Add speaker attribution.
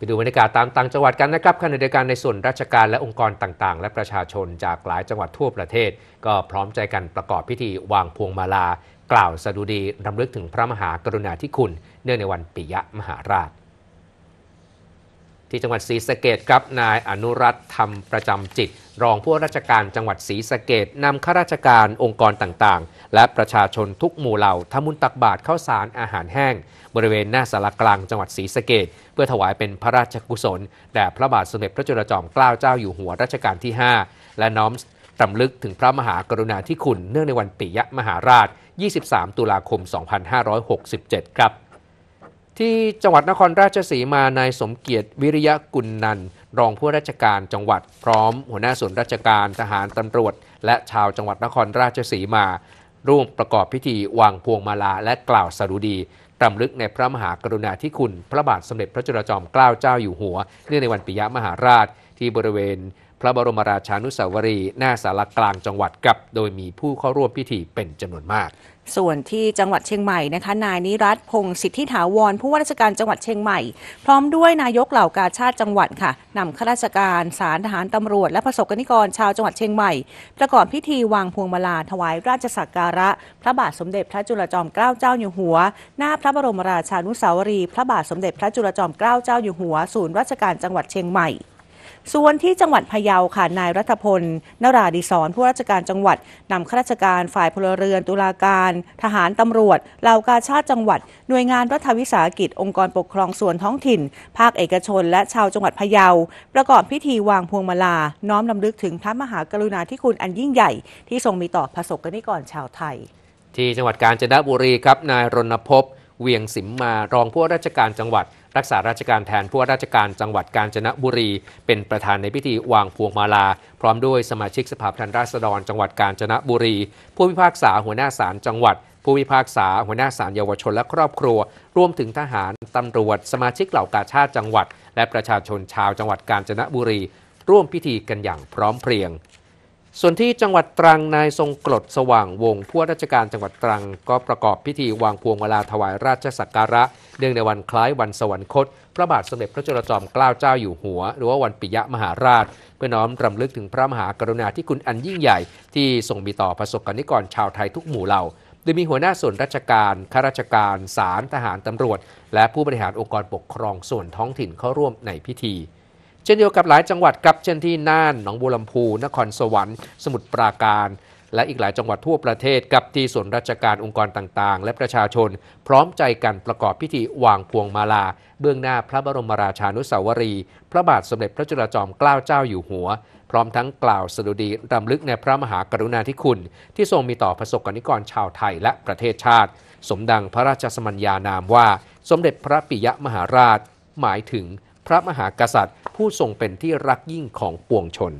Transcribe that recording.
Speaker 1: ไปดูบรรยากาศตามต่างจังหวัดกันนะครับขณะเดียวกันในส่วนราชการและองค์กรต่าง ๆ และประชาชนจากหลายจังหวัดทั่วประเทศ ก็พร้อมใจกันประกอบพิธีวางพวงมาลา กล่าวสดุดีรำลึกถึงพระมหากรุณาธิคุณ เนื่องในวันปิยมหาราชที่จังหวัดศรีสะเกดครับนายอนุรัตธรรมประจำจิต รองผู้ราชการจังหวัดศรีสะเกดนำข้าราชการองค์กรต่าง ๆ และประชาชนทุกหมู่เหล่าทำบุญตักบาตรข้าวสารอาหารแห้ง บริเวณหน้าสารกลางจังหวัดศรีสะเกดเพื่อถวายเป็นพระราชกุศลแด่พระบาทสมเด็จพระจุลจอมเกล้าเจ้าอยู่หัวรัชกาลที่ 5 และน้อมสำลึกถึงพระมหากรุณาธิคุณเนื่องในวันปิยมหาราช 23 ตุลาคม 2567 ครับที่จังหวัดนครราชสีมา นายสมเกียรติวิริยะกุลนันรองผู้ราชการจังหวัด พร้อมหัวหน้าส่วนราชการทหารตำรวจ และชาวจังหวัดนครราชสีมา ร่วมประกอบพิธีวางพวงมาลาและกล่าวสรุดีรำลึกในพระมหากรุณาธิคุณพระบาทสมเด็จพระจุลจอมเกล้าเจ้าอยู่หัวเนื่องในวันปิยมหาราชที่บริเวณพระบรมราชานุสาวรีหน้าสารกลางจังหวัดกับโดยมีผู้เข้าร่วมพิธีเป็นจำนวนมาก
Speaker 2: ส่วนที่จังหวัดเชียงใหม่นะคะนายนิรัตพงศิทธิถาวรผู้ว่าราชการจังหวัดเชียงใหม่พร้อมด้วยนายกเหล่ากาชาติจังหวัดค่ะนำข้าราชการสารทหารตำรวจ และประสบกนิกรชาวจังหวัดเชียงใหม่ประกอบพิธีวางพวงมาลาถวายราชสักการะ พระบาทสมเด็จพระจุลจอมเกล้าเจ้าอยู่หัว หน้าพระบรมราชานุสาวรี พระบาทสมเด็จพระจุลจอมเกล้าเจ้าอยู่หัว ศูนย์ราชการจังหวัดเชียงใหม่ส่วนที่จังหวัดพะเยาค่ะนายรัฐพลนราดิศรผู้ราชการจังหวัดนำข้าราชการฝ่ายพลเรือน ตุลาการ ทหารตำรวจเหล่ากาชาติจังหวัด หน่วยงานรัฐวิสาหกิจองค์กรปกครองส่วนท้องถิ่น ภาคเอกชน และชาวจังหวัดพะเยาประกอบพิธีวางพวงมาลา น้อมลำลึกถึงพระมหากรุณาธิคุณอันยิ่งใหญ่ ที่ทรงมีต่อประสบกนิกรชาวไทย
Speaker 1: ที่จังหวัดกาญจนบุรีครับนายรณพพ เวียงสิมมารองผู้ราชการจังหวัดรักษาราชการแทนผู้ว่าราชการจังหวัดกาญจนบุรี เป็นประธานในพิธีวางพวงมาลาพร้อมด้วยสมาชิกสภาผู้แทนราษฎรจังหวัดกาญจนบุรี ผู้พิพากษาหัวหน้าศาลจังหวัด ผู้พิพากษาหัวหน้าศาลเยาวชนและครอบครัวรวมถึงทหารตำรวจ สมาชิกเหล่ากาชาติจังหวัด และประชาชนชาวจังหวัดกาญจนบุรี ร่วมพิธีกันอย่างพร้อมเพรียงส่วนที่จังหวัดตรัง นายทรงกรดสว่างวง ผู้ราชการจังหวัดตรัง ก็ประกอบพิธีวางพวงมาลาถวายราชสักการะเนื่องในวันคล้ายวันสวรรคต พระบาทสมเด็จพระจุลจอมเกล้าเจ้าอยู่หัว หรือว่าวันปิยมหาราช เพื่อน้อมรำลึกถึงพระมหากรุณาธิคุณอันยิ่งใหญ่ ที่ทรงมีต่อประสบกนิกรชาวไทยทุกหมู่เหล่าโดยมีหัวหน้าส่วนราชการข้าราชการศาลทหารตำรวจ และผู้บริหารองค์กรปกครองส่วนท้องถิ่นเข้าร่วมในพิธีเช่นเดียวกับหลายจังหวัดครับเช่นที่น่านหนองบัวลำพูนครสวรรค์สมุทรปราการ และอีกหลายจังหวัดทั่วประเทศกับที่ส่วนราชการองค์กรต่างๆ และประชาชน พร้อมใจกันประกอบพิธีวางพวงมาลา เบื้องหน้าพระบรมราชานุสาวรีพระบาทสมเด็จพระจุลจอมเกล้าเจ้าอยู่หัว พร้อมทั้งกล่าวสดุดีรำลึกในพระมหากรุณาธิคุณ ที่ทรงมีต่อประสบกนิกรชาวไทยและประเทศชาติ สมดังพระราชสมัญญานามว่าสมเด็จพระปิยมหาราช หมายถึงพระมหากษัตริย์ผู้ทรงเป็นที่รักยิ่งของปวงชน